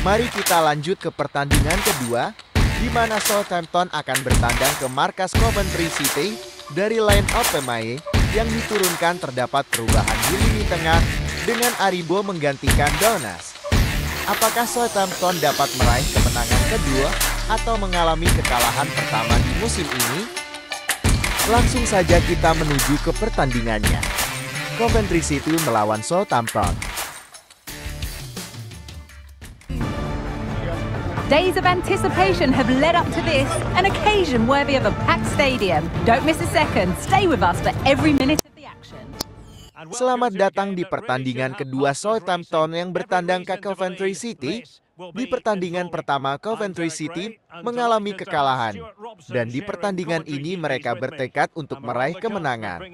Mari kita lanjut ke pertandingan kedua, di mana Southampton akan bertandang ke markas Coventry City dari line-up pemain yang diturunkan terdapat perubahan di lini tengah dengan Aribo menggantikan Donas. Apakah Southampton dapat meraih kemenangan kedua atau mengalami kekalahan pertama di musim ini? Langsung saja kita menuju ke pertandingannya. Coventry City melawan Southampton. Days of anticipation have led up to this, an occasion worthy of a packed stadium. Don't miss a second. Stay with us for every minute of the action. Selamat datang di pertandingan kedua Southampton yang bertandang ke Coventry City Di pertandingan pertama, Coventry City mengalami kekalahan. Dan di pertandingan ini mereka bertekad untuk meraih kemenangan.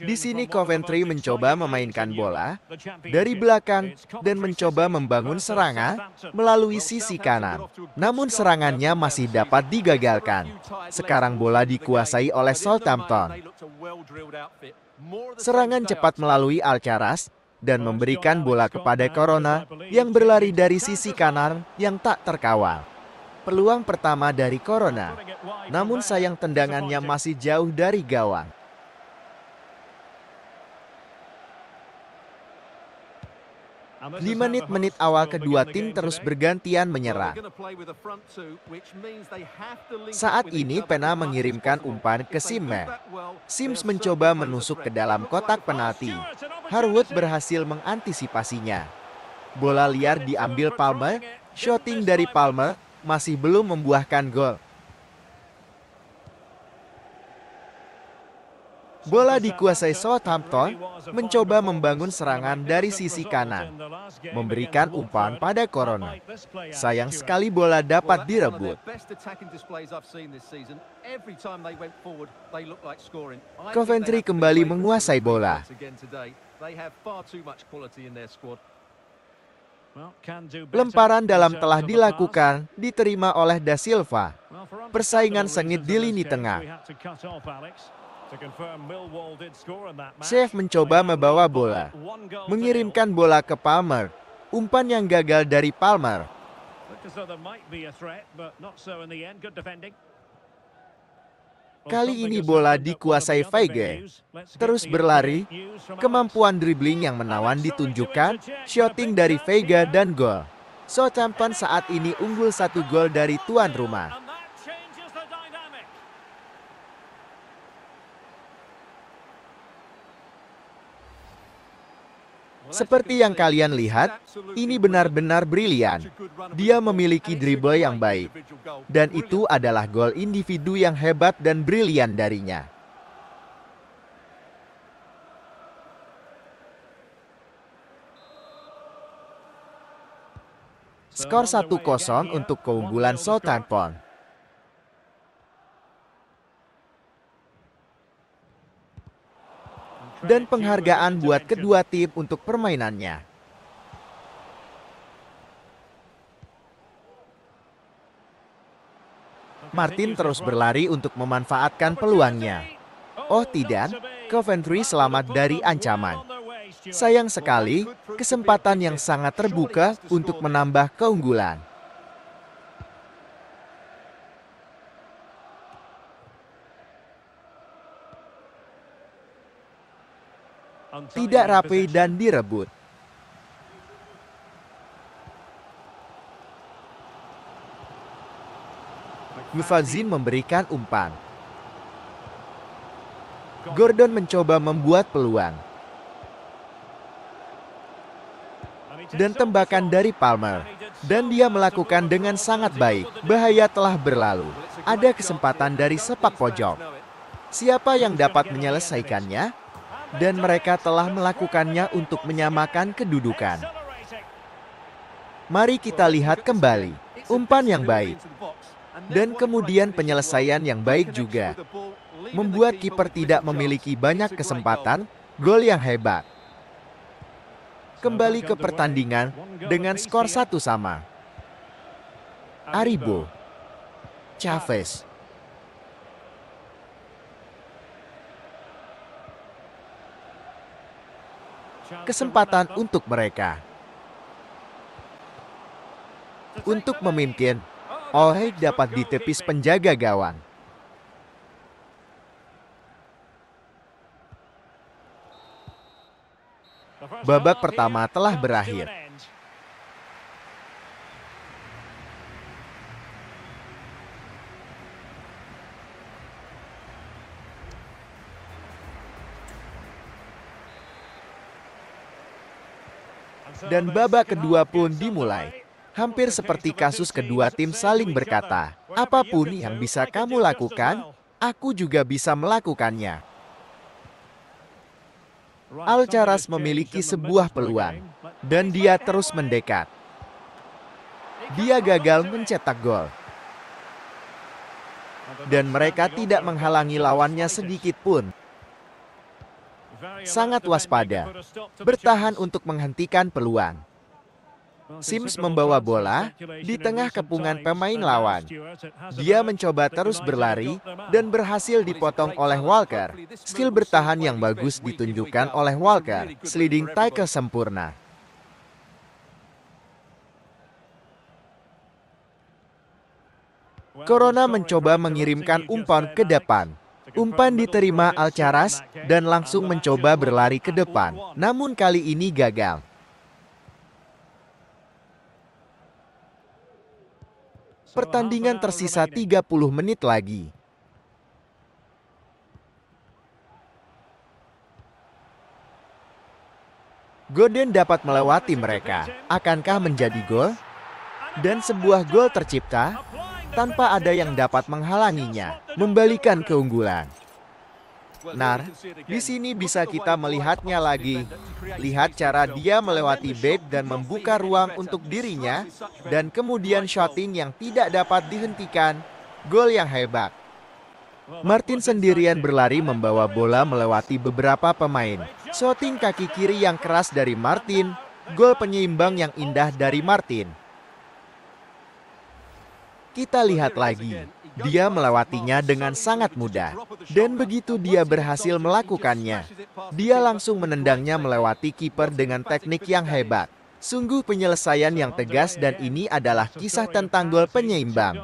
Di sini Coventry mencoba memainkan bola dari belakang dan mencoba membangun serangan melalui sisi kanan. Namun serangannya masih dapat digagalkan. Sekarang bola dikuasai oleh Southampton. Serangan cepat melalui Alcaraz dan memberikan bola kepada Corona yang berlari dari sisi kanan yang tak terkawal. Peluang pertama dari Corona, namun sayang tendangannya masih jauh dari gawang. Di menit-menit awal kedua tim terus bergantian menyerang. Saat ini Pena mengirimkan umpan ke Simme. Sims mencoba menusuk ke dalam kotak penalti. Harwood berhasil mengantisipasinya. Bola liar diambil Palmer, shooting dari Palmer masih belum membuahkan gol. bola dikuasai Southampton mencoba membangun serangan dari sisi kanan, memberikan umpan pada Corona. Sayang sekali bola dapat direbut. Coventry kembali menguasai bola. Lemparan dalam telah dilakukan, diterima oleh Da Silva. Persaingan sengit di lini tengah. Chef mencoba membawa bola, mengirimkan bola ke Palmer. Umpan yang gagal dari Palmer. Kali ini bola dikuasai Feige. Terus berlari, kemampuan dribbling yang menawan ditunjukkan, shooting dari Vega dan gol. Southampton saat ini unggul satu gol dari tuan rumah. Seperti yang kalian lihat, ini benar-benar brilian. Dia memiliki dribble yang baik. Dan itu adalah gol individu yang hebat dan brilian darinya. Skor 1-0 untuk keunggulan Southampton. dan penghargaan buat kedua tim untuk permainannya. Martin terus berlari untuk memanfaatkan peluangnya. Oh tidak, Coventry selamat dari ancaman. Sayang sekali, kesempatan yang sangat terbuka untuk menambah keunggulan. tidak rapi dan direbut. Mufazin memberikan umpan. Gordon mencoba membuat peluang. Dan tembakan dari Palmer. Dan dia melakukan dengan sangat baik. Bahaya telah berlalu. Ada kesempatan dari sepak pojok. Siapa yang dapat menyelesaikannya? dan mereka telah melakukannya untuk menyamakan kedudukan. Mari kita lihat kembali umpan yang baik dan kemudian penyelesaian yang baik juga membuat kiper tidak memiliki banyak kesempatan gol yang hebat. Kembali ke pertandingan dengan skor satu sama. Aribo, Chavez, kesempatan untuk mereka. Untuk memimpin, Ohe dapat ditepis penjaga gawang. Babak pertama telah berakhir. dan babak kedua pun dimulai. Hampir seperti kasus kedua tim saling berkata, apapun yang bisa kamu lakukan, aku juga bisa melakukannya. Alcaraz memiliki sebuah peluang, dan dia terus mendekat. Dia gagal mencetak gol. Dan mereka tidak menghalangi lawannya sedikit pun sangat waspada, bertahan untuk menghentikan peluang. Sims membawa bola di tengah kepungan pemain lawan. Dia mencoba terus berlari dan berhasil dipotong oleh Walker. Skill bertahan yang bagus ditunjukkan oleh Walker. Sliding tackle sempurna. Corona mencoba mengirimkan umpan ke depan. Umpan diterima Alcaraz dan langsung mencoba berlari ke depan, namun kali ini gagal. Pertandingan tersisa 30 menit lagi. Godin dapat melewati mereka. Akankah menjadi gol? Dan sebuah gol tercipta tanpa ada yang dapat menghalanginya, membalikan keunggulan. Nar, di sini bisa kita melihatnya lagi. Lihat cara dia melewati bed dan membuka ruang untuk dirinya, dan kemudian shooting yang tidak dapat dihentikan, gol yang hebat. Martin sendirian berlari membawa bola melewati beberapa pemain. Shooting kaki kiri yang keras dari Martin, gol penyeimbang yang indah dari Martin. Kita lihat lagi, dia melewatinya dengan sangat mudah. Dan begitu dia berhasil melakukannya, dia langsung menendangnya melewati kiper dengan teknik yang hebat. Sungguh penyelesaian yang tegas dan ini adalah kisah tentang gol penyeimbang.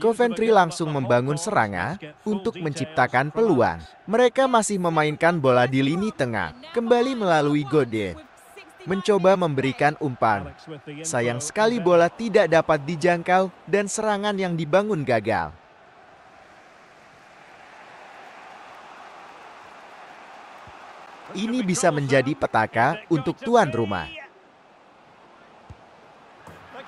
Coventry langsung membangun serangan untuk menciptakan peluang. Mereka masih memainkan bola di lini tengah, kembali melalui Godet mencoba memberikan umpan. Sayang sekali bola tidak dapat dijangkau dan serangan yang dibangun gagal. Ini bisa menjadi petaka untuk tuan rumah.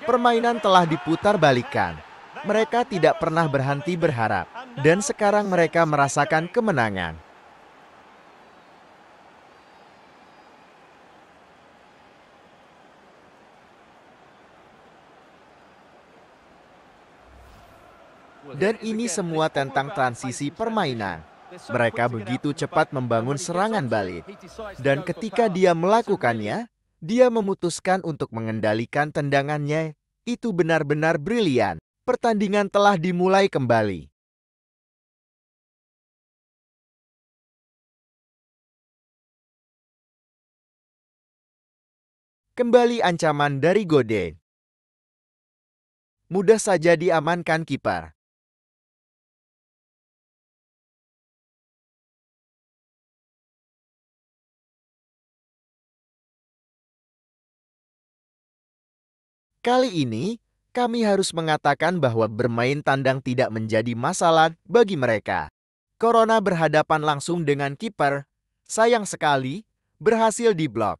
Permainan telah diputar balikan. Mereka tidak pernah berhenti berharap, dan sekarang mereka merasakan kemenangan. Dan ini semua tentang transisi permainan. Mereka begitu cepat membangun serangan balik. Dan ketika dia melakukannya, dia memutuskan untuk mengendalikan tendangannya. Itu benar-benar brilian. Pertandingan telah dimulai kembali. Kembali ancaman dari Gode. Mudah saja diamankan kiper. Kali ini, kami harus mengatakan bahwa bermain tandang tidak menjadi masalah bagi mereka. Corona berhadapan langsung dengan kiper, sayang sekali, berhasil diblok.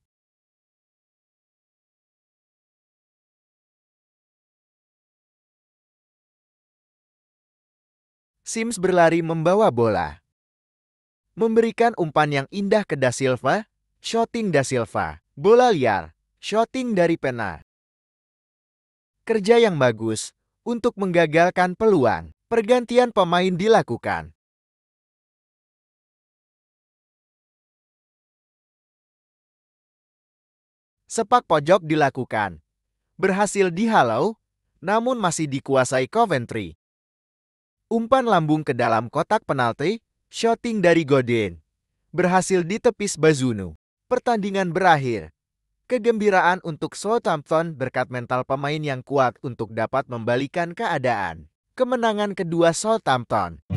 Sims berlari membawa bola. Memberikan umpan yang indah ke Da Silva, shooting Da Silva, bola liar, shooting dari pena kerja yang bagus untuk menggagalkan peluang. Pergantian pemain dilakukan. Sepak pojok dilakukan. Berhasil dihalau, namun masih dikuasai Coventry. Umpan lambung ke dalam kotak penalti, shooting dari Godin. Berhasil ditepis Bazunu. Pertandingan berakhir Kegembiraan untuk Southampton berkat mental pemain yang kuat untuk dapat membalikan keadaan. Kemenangan kedua Southampton.